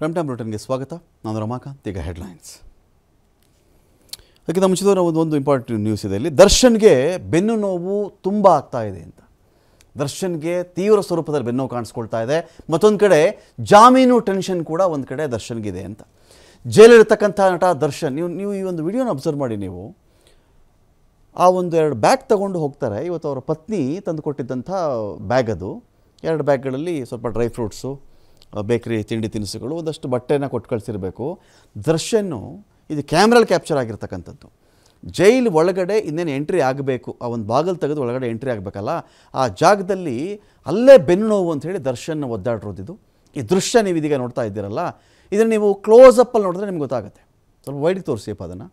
prime time ಸ್ವಾಗತ ನಾನು ರಮಾಕಾಂತ್ ಈಗ ಹೆಡ್ಲೈನ್ಸ್ ಅದಕ್ಕಿಂತ ಮುಂಚಿತವ್ರ ಒಂದು ಒಂದು ಇಂಪಾರ್ಟೆಂಟ್ ನ್ಯೂಸ್ ಇದೆ ಇಲ್ಲಿ ದರ್ಶನ್ಗೆ ಬೆನ್ನು ನೋವು ತುಂಬ ಆಗ್ತಾ ಇದೆ ಅಂತ ದರ್ಶನ್ಗೆ ತೀವ್ರ ಸ್ವರೂಪದಲ್ಲಿ ಬೆನ್ನು ನೋವು ಕಾಣಿಸ್ಕೊಳ್ತಾ ಇದೆ ಮತ್ತೊಂದು ಕಡೆ ಜಾಮೀನು ಟೆನ್ಷನ್ ಕೂಡ ಒಂದು ಕಡೆ ದರ್ಶನ್ಗಿದೆ ಅಂತ ಜೈಲಿರ್ತಕ್ಕಂಥ ನಟ ದರ್ಶನ್ ನೀವು ನೀವು ಈ ಒಂದು ವಿಡಿಯೋನ ಅಬ್ಸರ್ವ್ ಮಾಡಿ ನೀವು ಆ ಒಂದು ಎರಡು ಬ್ಯಾಗ್ ತಗೊಂಡು ಹೋಗ್ತಾರೆ ಇವತ್ತು ಅವರ ಪತ್ನಿ ತಂದು ಕೊಟ್ಟಿದ್ದಂಥ ಬ್ಯಾಗ್ ಅದು ಎರಡು ಬ್ಯಾಗ್ಗಳಲ್ಲಿ ಸ್ವಲ್ಪ ಡ್ರೈ ಫ್ರೂಟ್ಸು ಬೇಕ್ರಿ ತಿಂಡಿ ತಿನಿಸುಗಳು ಒಂದಷ್ಟು ಬಟ್ಟೆನ ಕೊಟ್ಟು ಕಳಿಸಿರಬೇಕು ದರ್ಶನ್ನು ಇದು ಕ್ಯಾಮ್ರಲ್ಲಿ ಕ್ಯಾಪ್ಚರ್ ಆಗಿರ್ತಕ್ಕಂಥದ್ದು ಜೈಲ್ ಒಳಗಡೆ ಇನ್ನೇನು ಎಂಟ್ರಿ ಆಗಬೇಕು ಆ ಒಂದು ಬಾಗಿಲು ತೆಗೆದು ಒಳಗಡೆ ಎಂಟ್ರಿ ಆಗಬೇಕಲ್ಲ ಆ ಜಾಗದಲ್ಲಿ ಅಲ್ಲೇ ಬೆನ್ನು ನೋವು ಅಂಥೇಳಿ ದರ್ಶನ್ ಒದ್ದಾಡಿರೋದಿದು ಈ ದೃಶ್ಯ ನೀವು ಇದೀಗ ನೋಡ್ತಾ ಇದ್ದೀರಲ್ಲ ಇದನ್ನು ನೀವು ಕ್ಲೋಸ್ ನೋಡಿದ್ರೆ ನಿಮ್ಗೆ ಗೊತ್ತಾಗುತ್ತೆ ಸ್ವಲ್ಪ ವೈಡಿಗೆ ತೋರಿಸಿ ಅಪ್ಪ ಅದನ್ನು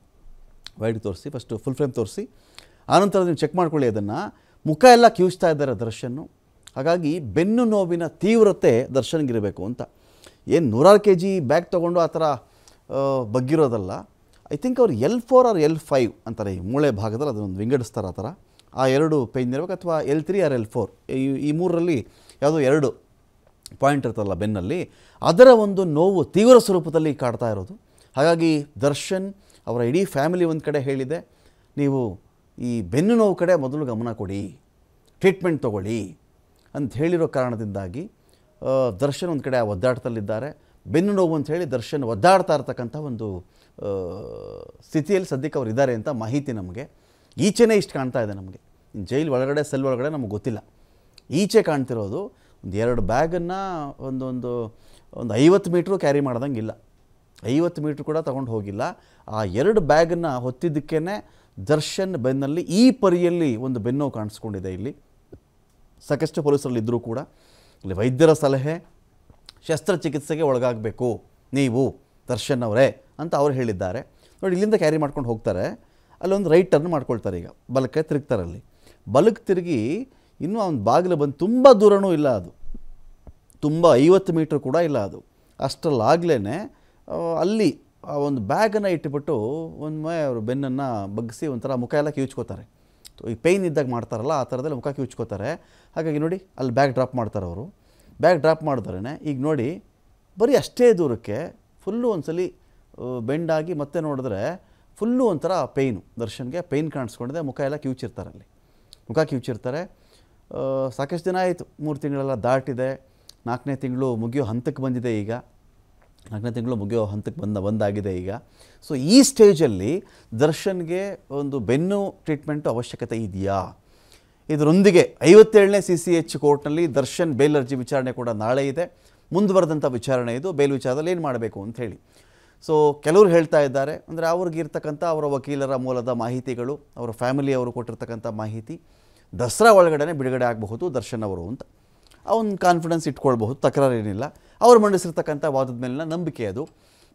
ವೈಡ್ ತೋರಿಸಿ ಫಸ್ಟು ಫುಲ್ ಫ್ರೇಮ್ ತೋರಿಸಿ ಆನಂತರ ನೀವು ಚೆಕ್ ಮಾಡ್ಕೊಳ್ಳಿ ಅದನ್ನು ಮುಖ ಎಲ್ಲ ಕ್ಯೂಸ್ತಾ ಇದ್ದಾರೆ ದರ್ಶನ್ನು ಹಾಗಾಗಿ ಬೆನ್ನು ನೋವಿನ ತೀವ್ರತೆ ದರ್ಶನ್ಗಿರಬೇಕು ಅಂತ ಏನು ನೂರಾರು ಕೆ ಜಿ ಬ್ಯಾಗ್ ತೊಗೊಂಡು ಆ ಥರ ಬಗ್ಗಿರೋದಲ್ಲ ಐ ಥಿಂಕ್ ಅವ್ರು L four or L five ಅಂತಾರೆ ಈ ಮೂಳೆ ಭಾಗದಲ್ಲಿ ಅದನ್ನೊಂದು ವಿಂಗಡಿಸ್ತಾರೆ ಆ ಥರ ಆ ಎರಡು ಪೇನ್ ಇರಬೇಕು ಅಥವಾ L three or L four ಈ ಮೂರರಲ್ಲಿ ಯಾವುದೋ ಎರಡು ಪಾಯಿಂಟ್ ಇರ್ತಲ್ಲ ಬೆನ್ನಲ್ಲಿ ಅದರ ಒಂದು ನೋವು ತೀವ್ರ ಸ್ವರೂಪದಲ್ಲಿ ಕಾಡ್ತಾ ಇರೋದು ಹಾಗಾಗಿ ದರ್ಶನ್ ಅವರ ಇಡೀ ಫ್ಯಾಮಿಲಿ ಒಂದು ಕಡೆ ಹೇಳಿದೆ ನೀವು ಈ ಬೆನ್ನು ನೋವು ಕಡೆ ಮೊದಲು ಗಮನ ಕೊಡಿ ಟ್ರೀಟ್ಮೆಂಟ್ ತೊಗೊಳ್ಳಿ ಅಂತ ಹೇಳಿರೋ ಕಾರಣದಿಂದಾಗಿ ದರ್ಶನ್ ಒಂದು ಕಡೆ ಆ ಒದ್ದಾಟದಲ್ಲಿದ್ದಾರೆ ಬೆನ್ನು ನೋವು ಅಂತ ಹೇಳಿ ದರ್ಶನ್ ಒದ್ದಾಡ್ತಾ ಇರ್ತಕ್ಕಂಥ ಒಂದು ಸ್ಥಿತಿಯಲ್ಲಿ ಸದ್ಯಕ್ಕೆ ಅವರು ಇದ್ದಾರೆ ಅಂತ ಮಾಹಿತಿ ನಮಗೆ ಈಚೆನೇ ಇಷ್ಟು ಕಾಣ್ತಾ ಇದೆ ನಮಗೆ ಜೈಲ್ ಒಳಗಡೆ ಸೆಲ್ ಒಳಗಡೆ ನಮಗೆ ಗೊತ್ತಿಲ್ಲ ಈಚೆ ಕಾಣ್ತಿರೋದು ಒಂದು ಎರಡು ಬ್ಯಾಗನ್ನು ಒಂದೊಂದು ಒಂದು ಐವತ್ತು ಮೀಟ್ರು ಕ್ಯಾರಿ ಮಾಡ್ದಂಗೆ ಇಲ್ಲ ಐವತ್ತು ಮೀಟ್ರ್ ಕೂಡ ತೊಗೊಂಡು ಹೋಗಿಲ್ಲ ಆ ಎರಡು ಬ್ಯಾಗನ್ನು ಹೊತ್ತಿದ್ದಕ್ಕೇ ದರ್ಶನ್ ಬೆನ್ನಲ್ಲಿ ಈ ಪರಿಯಲ್ಲಿ ಒಂದು ಬೆನ್ನು ಕಾಣಿಸ್ಕೊಂಡಿದೆ ಇಲ್ಲಿ ಸಾಕಷ್ಟು ಪೊಲೀಸರಲ್ಲಿದ್ದರೂ ಕೂಡ ಇಲ್ಲಿ ವೈದ್ಯರ ಸಲಹೆ ಶಸ್ತ್ರಚಿಕಿತ್ಸೆಗೆ ಒಳಗಾಗಬೇಕು ನೀವು ದರ್ಶನ್ ಅವರೇ ಅಂತ ಅವ್ರು ಹೇಳಿದ್ದಾರೆ ನೋಡಿ ಇಲ್ಲಿಂದ ಕ್ಯಾರಿ ಮಾಡ್ಕೊಂಡು ಹೋಗ್ತಾರೆ ಅಲ್ಲೊಂದು ರೈಟ್ ಟರ್ನ್ ಮಾಡ್ಕೊಳ್ತಾರೆ ಈಗ ಬಲಕ್ಕೆ ತಿರುಗ್ತಾರೆ ಅಲ್ಲಿ ಬಲಕ್ಕೆ ತಿರುಗಿ ಇನ್ನೂ ಅವ್ನ ಬಾಗಿಲು ಬಂದು ತುಂಬ ದೂರನೂ ಇಲ್ಲ ಅದು ತುಂಬ ಐವತ್ತು ಮೀಟ್ರ್ ಕೂಡ ಇಲ್ಲ ಅದು ಅಷ್ಟರಲ್ಲಾಗಲೇ ಅಲ್ಲಿ ಆ ಒಂದು ಬ್ಯಾಗನ್ನು ಇಟ್ಟುಬಿಟ್ಟು ಒಂದು ಅವರು ಬೆನ್ನನ್ನು ಬಗ್ಗಿಸಿ ಒಂಥರ ಮುಖ ಎಲ್ಲ ಕಿವಿಚ್ಕೋತಾರೆ ಈ ಪೇಯ್ನ್ ಇದ್ದಾಗ ಮಾಡ್ತಾರಲ್ಲ ಆ ಥರದಲ್ಲಿ ಮುಖಕ್ಕೆ ಉಚ್ಕೋತಾರೆ ಹಾಗಾಗಿ ನೋಡಿ ಅಲ್ಲಿ ಬ್ಯಾಗ್ ಡ್ರಾಪ್ ಮಾಡ್ತಾರೆ ಅವರು ಬ್ಯಾಗ್ ಡ್ರಾಪ್ ಮಾಡಿದ್ರೇ ಈಗ ನೋಡಿ ಬರೀ ಅಷ್ಟೇ ದೂರಕ್ಕೆ ಫುಲ್ಲು ಒಂದ್ಸಲಿ ಬೆಂಡಾಗಿ ಮತ್ತೆ ನೋಡಿದ್ರೆ ಫುಲ್ಲು ಒಂಥರ ಪೇಯ್ನು ದರ್ಶನ್ಗೆ ಪೇಯ್ನ್ ಕಾಣಿಸ್ಕೊಂಡಿದೆ ಮುಖ ಎಲ್ಲ ಕಿವುಚಿರ್ತಾರೆ ಅಲ್ಲಿ ಮುಖ ಕಿವುಚಿರ್ತಾರೆ ಸಾಕಷ್ಟು ದಿನ ಆಯಿತು ಮೂರು ತಿಂಗಳೆಲ್ಲ ದಾಟಿದೆ ನಾಲ್ಕನೇ ತಿಂಗಳು ಮುಗಿಯೋ ಹಂತಕ್ಕೆ ಬಂದಿದೆ ಈಗ ನಾಲ್ಕನೇ ತಿಂಗಳು ಮುಗಿಯೋ ಹಂತಕ್ಕೆ ಬಂದ ಬಂದಾಗಿದೆ ಈಗ ಸೊ ಈ ಸ್ಟೇಜಲ್ಲಿ ದರ್ಶನ್ಗೆ ಒಂದು ಬೆನ್ನು ಟ್ರೀಟ್ಮೆಂಟು ಅವಶ್ಯಕತೆ ಇದೆಯಾ ಇದರೊಂದಿಗೆ ಐವತ್ತೇಳನೇ ಸಿ ಸಿ ಎಚ್ ಕೋರ್ಟ್ನಲ್ಲಿ ದರ್ಶನ್ ಬೇಲ್ ಅರ್ಜಿ ವಿಚಾರಣೆ ಕೂಡ ನಾಳೆ ಇದೆ ಮುಂದುವರೆದಂಥ ವಿಚಾರಣೆ ಇದು ಬೇಲ್ ವಿಚಾರದಲ್ಲಿ ಏನು ಮಾಡಬೇಕು ಅಂತ ಹೇಳಿ ಸೊ ಕೆಲವರು ಹೇಳ್ತಾ ಇದ್ದಾರೆ ಅಂದರೆ ಅವ್ರಿಗಿರ್ತಕ್ಕಂಥ ಅವರ ವಕೀಲರ ಮೂಲದ ಮಾಹಿತಿಗಳು ಅವರ ಫ್ಯಾಮಿಲಿಯವರು ಕೊಟ್ಟಿರ್ತಕ್ಕಂಥ ಮಾಹಿತಿ ದಸರಾ ಒಳಗಡೆ ಬಿಡುಗಡೆ ಆಗಬಹುದು ದರ್ಶನ್ ಅವರು ಅಂತ ಆ ಒಂದು ಕಾನ್ಫಿಡೆನ್ಸ್ ಇಟ್ಕೊಳ್ಬಹುದು ತಕರಾರೇನಿಲ್ಲ ಅವರು ಮಂಡಿಸಿರ್ತಕ್ಕಂಥ ವಾದದ ಮೇಲಿನ ನಂಬಿಕೆ ಅದು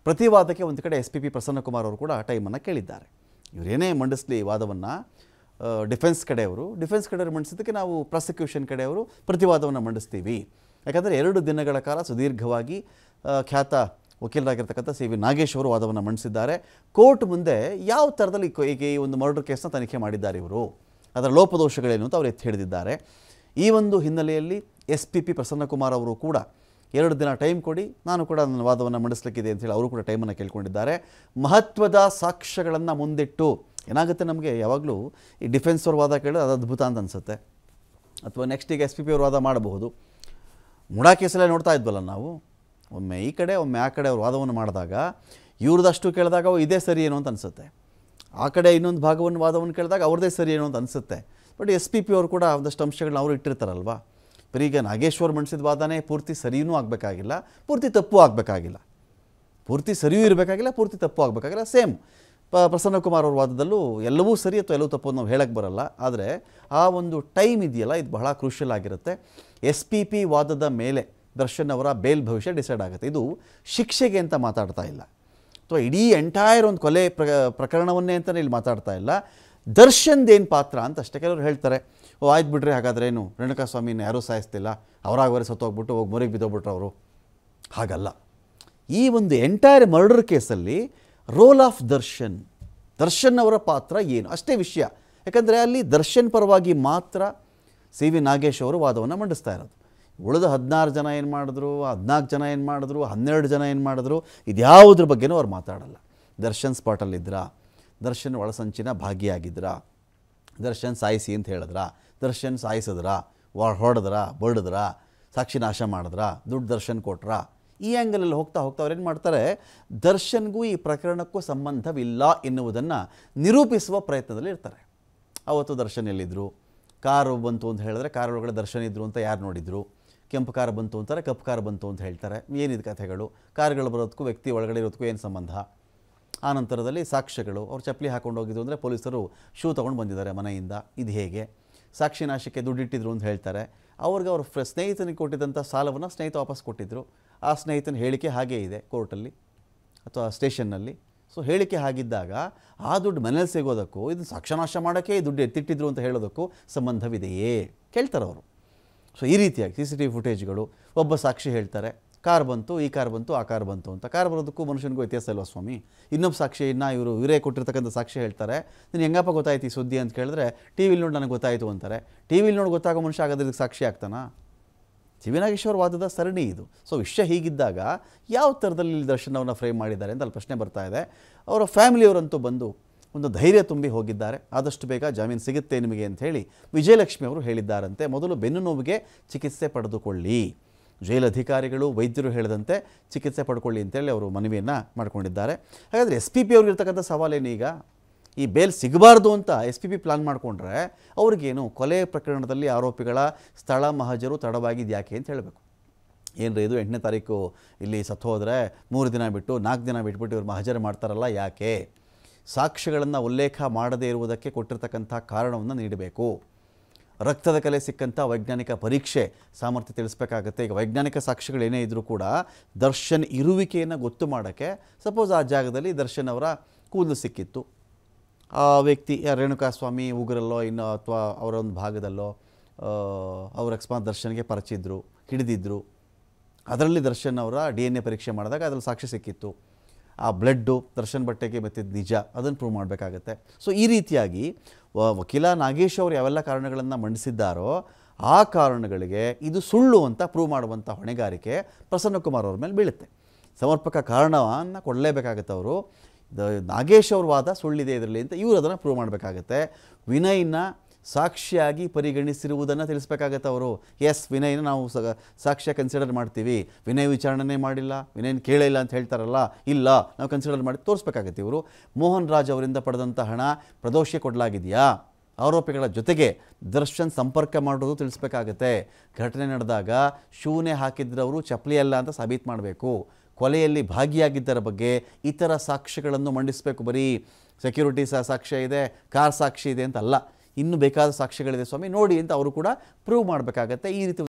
ಪ್ರತಿವಾದಕ್ಕೆ ಒಂದು ಕಡೆ ಎಸ್ ಪಿ ಪಿ ಪ್ರಸನ್ನಕುಮಾರ್ ಅವರು ಕೂಡ ಟೈಮನ್ನು ಕೇಳಿದ್ದಾರೆ ಇವರೇನೇ ಮಂಡಿಸಲಿ ವಾದವನ್ನು ಡಿಫೆನ್ಸ್ ಕಡೆಯವರು ಡಿಫೆನ್ಸ್ ಕಡೆಯವರು ಮಂಡಿಸಿದ್ದಕ್ಕೆ ನಾವು ಪ್ರಾಸಿಕ್ಯೂಷನ್ ಕಡೆಯವರು ಪ್ರತಿವಾದವನ್ನು ಮಂಡಿಸ್ತೀವಿ ಯಾಕಂದರೆ ಎರಡು ದಿನಗಳ ಕಾಲ ಸುದೀರ್ಘವಾಗಿ ಖ್ಯಾತ ವಕೀಲರಾಗಿರ್ತಕ್ಕಂಥ ಸಿ ವಿ ನಾಗೇಶ್ ಅವರು ವಾದವನ್ನು ಮಂಡಿಸಿದ್ದಾರೆ ಕೋರ್ಟ್ ಮುಂದೆ ಯಾವ ಥರದಲ್ಲಿ ಈಗ ಈ ಒಂದು ಮರ್ಡರ್ ಕೇಸ್ನ ತನಿಖೆ ಮಾಡಿದ್ದಾರೆ ಇವರು ಅದರ ಲೋಪದೋಷಗಳೇನು ಅಂತ ಅವರು ಎತ್ತಿ ಹಿಡಿದಿದ್ದಾರೆ ಈ ಒಂದು ಹಿನ್ನೆಲೆಯಲ್ಲಿ ಎಸ್ ಪಿ ಪಿ ಪ್ರಸನ್ನಕುಮಾರ್ ಅವರು ಕೂಡ ಎರಡು ದಿನ ಟೈಮ್ ಕೊಡಿ ನಾನು ಕೂಡ ನನ್ನ ವಾದವನ್ನು ಅಂತ ಹೇಳಿ ಅವರು ಕೂಡ ಟೈಮನ್ನು ಕೇಳ್ಕೊಂಡಿದ್ದಾರೆ ಮಹತ್ವದ ಸಾಕ್ಷ್ಯಗಳನ್ನು ಮುಂದಿಟ್ಟು ಏನಾಗುತ್ತೆ ನಮಗೆ ಯಾವಾಗಲೂ ಈ ಡಿಫೆನ್ಸ್ ಅವ್ರ ವಾದ ಕೇಳೋದು ಅದು ಅದ್ಭುತ ಅಂತ ಅನಿಸುತ್ತೆ ಅಥವಾ ನೆಕ್ಸ್ಟ್ ಈಗ ಎಸ್ ಪಿ ಪಿ ಅವ್ರ ವಾದ ಮಾಡಬಹುದು ಮುಡಾ ಕೇಸಲ್ಲೇ ನೋಡ್ತಾ ಇದ್ವಲ್ಲ ನಾವು ಒಮ್ಮೆ ಈ ಕಡೆ ಒಮ್ಮೆ ಆ ಕಡೆ ಅವ್ರ ವಾದವನ್ನು ಮಾಡಿದಾಗ ಇವ್ರದಷ್ಟು ಕೇಳಿದಾಗ ಇದೇ ಸರಿ ಏನು ಅಂತ ಅನಿಸುತ್ತೆ ಆ ಕಡೆ ಇನ್ನೊಂದು ಭಾಗವನ್ನು ವಾದವನ್ನು ಕೇಳಿದಾಗ ಅವ್ರದೇ ಸರಿ ಏನು ಅಂತ ಅನಿಸುತ್ತೆ ಬಟ್ ಎಸ್ ಪಿ ಪಿ ಅವರು ಕೂಡ ಒಂದಷ್ಟು ಅಂಶಗಳನ್ನ ಅವರು ಇಟ್ಟಿರ್ತಾರಲ್ವ ಬರೀ ಈಗ ನಾಗೇಶ್ವರ್ ಮಂಡಿಸಿದ ವಾದನೇ ಪೂರ್ತಿ ಸರಿಯೂ ಆಗಬೇಕಾಗಿಲ್ಲ ಪೂರ್ತಿ ತಪ್ಪು ಆಗಬೇಕಾಗಿಲ್ಲ ಪೂರ್ತಿ ಸರಿಯೂ ಇರಬೇಕಾಗಿಲ್ಲ ಪೂರ್ತಿ ತಪ್ಪು ಆಗಬೇಕಾಗಿಲ್ಲ ಸೇಮ್ ಪ ಪ್ರಸನ್ನಕುಮಾರ್ ಅವ್ರ ವಾದದಲ್ಲೂ ಎಲ್ಲವೂ ಸರಿ ಅಥವಾ ಎಲ್ಲವೂ ತಪ್ಪು ನಾವು ಹೇಳಕ್ಕೆ ಬರಲ್ಲ ಆದರೆ ಆ ಒಂದು ಟೈಮ್ ಇದೆಯಲ್ಲ ಇದು ಬಹಳ ಕ್ರೂಷಿಯಲ್ ಆಗಿರುತ್ತೆ ಎಸ್ ಪಿ ಪಿ ವಾದದ ಮೇಲೆ ದರ್ಶನ್ ಅವರ ಬೇಲ್ ಭವಿಷ್ಯ ಡಿಸೈಡ್ ಆಗುತ್ತೆ ಇದು ಶಿಕ್ಷೆಗೆ ಅಂತ ಮಾತಾಡ್ತಾ ಇಲ್ಲ ಅಥವಾ ಇಡೀ ಎಂಟೈರ್ ಒಂದು ಕೊಲೆ ಪ್ರಕರಣವನ್ನೇ ಅಂತಲೇ ಇಲ್ಲಿ ಮಾತಾಡ್ತಾ ಇಲ್ಲ ದರ್ಶನ್ದೇನು ಪಾತ್ರ ಅಂತ ಅಷ್ಟೇ ಕೆಲವರು ಹೇಳ್ತಾರೆ ಓ ಆಯ್ತು ಬಿಡ್ರಿ ಹಾಗಾದ್ರೆ ಏನು ರೇಣುಕಾ ಸ್ವಾಮಿನ ಯಾರೂ ಸಾಯಿಸ್ತಿಲ್ಲ ಅವರಾಗವರೆ ಹೋಗ್ಬಿಟ್ಟು ಹೋಗಿ ಮೊರಿಗೆ ಬಿದ್ದೋಗ್ಬಿಟ್ರು ಅವರು ಹಾಗಲ್ಲ ಈ ಒಂದು ಎಂಟೈರ್ ಮರ್ಡರ್ ಕೇಸಲ್ಲಿ ರೋಲ್ ಆಫ್ ದರ್ಶನ್ ದರ್ಶನ್ ಅವರ ಪಾತ್ರ ಏನು ಅಷ್ಟೇ ವಿಷಯ ಯಾಕಂದರೆ ಅಲ್ಲಿ ದರ್ಶನ್ ಪರವಾಗಿ ಮಾತ್ರ ಸಿ ವಿ ನಾಗೇಶ್ ಅವರು ವಾದವನ್ನು ಮಂಡಿಸ್ತಾ ಇರೋದು ಉಳಿದ ಹದಿನಾರು ಜನ ಏನು ಮಾಡಿದ್ರು ಹದಿನಾಲ್ಕು ಜನ ಏನು ಮಾಡಿದ್ರು ಹನ್ನೆರಡು ಜನ ಏನು ಮಾಡಿದ್ರು ಇದ್ಯಾವುದ್ರ ಬಗ್ಗೆನೂ ಅವ್ರು ಮಾತಾಡಲ್ಲ ದರ್ಶನ್ ಸ್ಪಾಟಲ್ಲಿದ್ದರಾ ದರ್ಶನ್ ಒಳಸಂಚಿನ ಭಾಗಿಯಾಗಿದ್ರಾ ದರ್ಶನ್ ಸಾಯಿಸಿ ಅಂತ ಹೇಳಿದ್ರ ದರ್ಶನ್ ಸಾಯಿಸಿದ್ರ ಹೊಡೆದ್ರ ಬರ್ಡಿದ್ರ ಸಾಕ್ಷಿ ನಾಶ ಮಾಡಿದ್ರ ದುಡ್ಡು ದರ್ಶನ್ ಕೊಟ್ರ ಈ ಆ್ಯಂಗಲಲ್ಲಿ ಹೋಗ್ತಾ ಹೋಗ್ತಾ ಅವ್ರೇನು ಮಾಡ್ತಾರೆ ದರ್ಶನ್ಗೂ ಈ ಪ್ರಕರಣಕ್ಕೂ ಸಂಬಂಧವಿಲ್ಲ ಎನ್ನುವುದನ್ನು ನಿರೂಪಿಸುವ ಪ್ರಯತ್ನದಲ್ಲಿ ಇರ್ತಾರೆ ಅವತ್ತು ದರ್ಶನ್ ಎಲ್ಲಿದ್ದರು ಕಾರು ಬಂತು ಅಂತ ಹೇಳಿದ್ರೆ ಒಳಗಡೆ ದರ್ಶನ್ ಇದ್ದರು ಅಂತ ಯಾರು ನೋಡಿದರು ಕೆಂಪು ಕಾರ್ ಬಂತು ಅಂತಾರೆ ಕಪ್ಪು ಕಾರ್ ಬಂತು ಅಂತ ಹೇಳ್ತಾರೆ ಏನಿದೆ ಕಥೆಗಳು ಕಾರ್ಗಳು ಬರೋದಕ್ಕೂ ವ್ಯಕ್ತಿ ಒಳಗಡೆ ಇರೋದಕ್ಕೂ ಏನು ಸಂಬಂಧ ಆ ನಂತರದಲ್ಲಿ ಸಾಕ್ಷ್ಯಗಳು ಅವ್ರು ಚಪ್ಪಲಿ ಹಾಕೊಂಡು ಹೋಗಿದ್ರು ಅಂದರೆ ಪೊಲೀಸರು ಶೂ ತೊಗೊಂಡು ಬಂದಿದ್ದಾರೆ ಮನೆಯಿಂದ ಇದು ಹೇಗೆ ಸಾಕ್ಷಿ ನಾಶಕ್ಕೆ ದುಡ್ಡಿಟ್ಟಿದ್ರು ಅಂತ ಹೇಳ್ತಾರೆ ಅವ್ರಿಗೆ ಅವ್ರ ಫ್ರ ಸ್ನೇಹಿತನಿಗೆ ಕೊಟ್ಟಿದ್ದಂಥ ಸಾಲವನ್ನು ಸ್ನೇಹಿತ ವಾಪಸ್ ಕೊಟ್ಟಿದ್ದರು ಆ ಸ್ನೇಹಿತನ ಹೇಳಿಕೆ ಹಾಗೇ ಇದೆ ಕೋರ್ಟಲ್ಲಿ ಅಥವಾ ಸ್ಟೇಷನ್ನಲ್ಲಿ ಸೊ ಹೇಳಿಕೆ ಹಾಗಿದ್ದಾಗ ಆ ದುಡ್ಡು ಮನೇಲಿ ಸಿಗೋದಕ್ಕೂ ಇದನ್ನು ಸಾಕ್ಷನಾಶ ಮಾಡೋಕ್ಕೆ ದುಡ್ಡು ಎತ್ತಿಟ್ಟಿದ್ರು ಅಂತ ಹೇಳೋದಕ್ಕೂ ಸಂಬಂಧವಿದೆಯೇ ಕೇಳ್ತಾರೆ ಅವರು ಸೊ ಈ ರೀತಿಯಾಗಿ ಸಿ ಸಿ ಟಿ ವಿ ಫುಟೇಜ್ಗಳು ಒಬ್ಬ ಸಾಕ್ಷಿ ಹೇಳ್ತಾರೆ ಕಾರ್ ಬಂತು ಈ ಕಾರ್ ಬಂತು ಆ ಕಾರ್ ಬಂತು ಅಂತ ಕಾರ್ ಬರೋದಕ್ಕೂ ಮನುಷ್ಯನಿಗೂ ವ್ಯತ್ಯಾಸ ಇಲ್ಲ ಸ್ವಾಮಿ ಇನ್ನೊಬ್ಬ ಇನ್ನ ಇವರು ಇವರೇ ಕೊಟ್ಟಿರ್ತಕ್ಕಂಥ ಸಾಕ್ಷಿ ಹೇಳ್ತಾರೆ ನೀನು ಹೆಂಗಪ್ಪ ಗೊತ್ತಾಯ್ತು ಈ ಸುದ್ದಿ ಅಂತ ಕೇಳಿದ್ರೆ ಟಿ ವಿಲಿ ನೋಡಿ ನನಗೆ ಗೊತ್ತಾಯಿತು ಅಂತಾರೆ ಟಿ ವಿಲಿ ನೋಡಿ ಗೊತ್ತಾಗೋ ಮನುಷ್ಯ ಇದಕ್ಕೆ ಸಾಕ್ಷಿ ಆಗ್ತಾನಾ ವಾದದ ಸರಣಿ ಇದು ಸೊ ವಿಷಯ ಹೀಗಿದ್ದಾಗ ಯಾವ ಥರದಲ್ಲಿ ದರ್ಶನವನ್ನು ಫ್ರೇಮ್ ಮಾಡಿದ್ದಾರೆ ಅಂತ ಅಲ್ಲಿ ಪ್ರಶ್ನೆ ಬರ್ತಾ ಇದೆ ಅವರ ಫ್ಯಾಮಿಲಿಯವರಂತೂ ಬಂದು ಒಂದು ಧೈರ್ಯ ತುಂಬಿ ಹೋಗಿದ್ದಾರೆ ಆದಷ್ಟು ಬೇಗ ಜಾಮೀನು ಸಿಗುತ್ತೆ ನಿಮಗೆ ಅಂತ ಹೇಳಿ ವಿಜಯಲಕ್ಷ್ಮಿ ಅವರು ಹೇಳಿದ್ದಾರಂತೆ ಮೊದಲು ಬೆನ್ನು ನೋವಿಗೆ ಚಿಕಿತ್ಸೆ ಪಡೆದುಕೊಳ್ಳಿ ಜೈಲ್ ಅಧಿಕಾರಿಗಳು ವೈದ್ಯರು ಹೇಳದಂತೆ ಚಿಕಿತ್ಸೆ ಪಡ್ಕೊಳ್ಳಿ ಅಂತೇಳಿ ಅವರು ಮನವಿಯನ್ನು ಮಾಡ್ಕೊಂಡಿದ್ದಾರೆ ಹಾಗಾದರೆ ಎಸ್ ಪಿ ಪಿ ಅವ್ರಿಗಿರ್ತಕ್ಕಂಥ ಸವಾಲೇನೀಗ ಈ ಬೇಲ್ ಸಿಗಬಾರ್ದು ಅಂತ ಎಸ್ ಪಿ ಪಿ ಪ್ಲಾನ್ ಮಾಡಿಕೊಂಡ್ರೆ ಅವ್ರಿಗೇನು ಕೊಲೆ ಪ್ರಕರಣದಲ್ಲಿ ಆರೋಪಿಗಳ ಸ್ಥಳ ಮಹಜರು ತಡವಾಗಿದ್ದು ಯಾಕೆ ಅಂತ ಹೇಳಬೇಕು ಏನ್ರಿ ಇದು ಎಂಟನೇ ತಾರೀಕು ಇಲ್ಲಿ ಸತ್ತೋದ್ರೆ ಮೂರು ದಿನ ಬಿಟ್ಟು ನಾಲ್ಕು ದಿನ ಬಿಟ್ಬಿಟ್ಟು ಇವರು ಮಹಜರು ಮಾಡ್ತಾರಲ್ಲ ಯಾಕೆ ಸಾಕ್ಷ್ಯಗಳನ್ನು ಉಲ್ಲೇಖ ಮಾಡದೇ ಇರುವುದಕ್ಕೆ ಕೊಟ್ಟಿರ್ತಕ್ಕಂಥ ಕಾರಣವನ್ನು ನೀಡಬೇಕು ರಕ್ತದ ಕಲೆ ಸಿಕ್ಕಂಥ ವೈಜ್ಞಾನಿಕ ಪರೀಕ್ಷೆ ಸಾಮರ್ಥ್ಯ ತಿಳಿಸ್ಬೇಕಾಗತ್ತೆ ಈಗ ವೈಜ್ಞಾನಿಕ ಸಾಕ್ಷಿಗಳೇನೇ ಇದ್ದರೂ ಕೂಡ ದರ್ಶನ್ ಇರುವಿಕೆಯನ್ನು ಗೊತ್ತು ಮಾಡೋಕ್ಕೆ ಸಪೋಸ್ ಆ ಜಾಗದಲ್ಲಿ ದರ್ಶನ್ ಅವರ ಕೂದಲು ಸಿಕ್ಕಿತ್ತು ಆ ವ್ಯಕ್ತಿ ರೇಣುಕಾಸ್ವಾಮಿ ಉಗ್ರಲ್ಲೋ ಇನ್ನೋ ಅಥವಾ ಅವರ ಒಂದು ಭಾಗದಲ್ಲೋ ಅವರ ಅಕಸ್ಮಾತ್ ದರ್ಶನ್ಗೆ ಪರಚಿದ್ರು ಹಿಡಿದಿದ್ರು ಅದರಲ್ಲಿ ದರ್ಶನ್ ಅವರ ಡಿ ಎನ್ ಎ ಪರೀಕ್ಷೆ ಮಾಡಿದಾಗ ಅದರಲ್ಲಿ ಸಾಕ್ಷಿ ಸಿಕ್ಕಿತ್ತು ಆ ಬ್ಲಡ್ಡು ದರ್ಶನ್ ಬಟ್ಟೆಗೆ ಮತ್ತು ನಿಜ ಅದನ್ನು ಪ್ರೂವ್ ಮಾಡಬೇಕಾಗತ್ತೆ ಸೊ ಈ ರೀತಿಯಾಗಿ ವಕೀಲ ನಾಗೇಶ್ ಅವರು ಯಾವೆಲ್ಲ ಕಾರಣಗಳನ್ನು ಮಂಡಿಸಿದ್ದಾರೋ ಆ ಕಾರಣಗಳಿಗೆ ಇದು ಸುಳ್ಳು ಅಂತ ಪ್ರೂವ್ ಮಾಡುವಂಥ ಹೊಣೆಗಾರಿಕೆ ಪ್ರಸನ್ನಕುಮಾರ್ ಅವ್ರ ಮೇಲೆ ಬೀಳುತ್ತೆ ಸಮರ್ಪಕ ಕಾರಣವನ್ನು ಕೊಡಲೇಬೇಕಾಗತ್ತೆ ಅವರು ನಾಗೇಶ್ ಅವ್ರ ವಾದ ಸುಳ್ಳಿದೆ ಇದರಲ್ಲಿ ಅಂತ ಇವರು ಅದನ್ನು ಪ್ರೂವ್ ಮಾಡಬೇಕಾಗತ್ತೆ ವಿನಯ್ನ ಸಾಕ್ಷಿಯಾಗಿ ಪರಿಗಣಿಸಿರುವುದನ್ನು ತಿಳಿಸ್ಬೇಕಾಗತ್ತೆ ಅವರು ಎಸ್ ವಿನಯನ ನಾವು ಸಾಕ್ಷ್ಯ ಕನ್ಸಿಡರ್ ಮಾಡ್ತೀವಿ ವಿನಯ್ ವಿಚಾರಣೆ ಮಾಡಿಲ್ಲ ವಿನಯನ ಕೇಳಿಲ್ಲ ಅಂತ ಹೇಳ್ತಾರಲ್ಲ ಇಲ್ಲ ನಾವು ಕನ್ಸಿಡರ್ ಮಾಡಿ ತೋರಿಸ್ಬೇಕಾಗತ್ತೆ ಇವರು ಮೋಹನ್ ರಾಜ್ ಅವರಿಂದ ಪಡೆದಂಥ ಹಣ ಪ್ರದೋಷಕ್ಕೆ ಕೊಡಲಾಗಿದೆಯಾ ಆರೋಪಿಗಳ ಜೊತೆಗೆ ದರ್ಶನ್ ಸಂಪರ್ಕ ಮಾಡೋದು ತಿಳಿಸ್ಬೇಕಾಗತ್ತೆ ಘಟನೆ ನಡೆದಾಗ ಶೂನೆ ಹಾಕಿದ್ರವರು ಚಪ್ಪಲಿ ಅಲ್ಲ ಅಂತ ಸಾಬೀತು ಮಾಡಬೇಕು ಕೊಲೆಯಲ್ಲಿ ಭಾಗಿಯಾಗಿದ್ದರ ಬಗ್ಗೆ ಇತರ ಸಾಕ್ಷ್ಯಗಳನ್ನು ಮಂಡಿಸಬೇಕು ಬರೀ ಸೆಕ್ಯೂರಿಟಿ ಸಹ ಸಾಕ್ಷ್ಯ ಇದೆ ಕಾರ್ ಸಾಕ್ಷಿ ಇದೆ ಅಂತಲ್ಲ ಇನ್ನು ಬೇಕಾದ ಸಾಕ್ಷ್ಯಗಳಿದೆ ಸ್ವಾಮಿ ನೋಡಿ ಅಂತ ಅವರು ಕೂಡ ಪ್ರೂವ್ ಮಾಡಬೇಕಾಗತ್ತೆ ಈ ರೀತಿ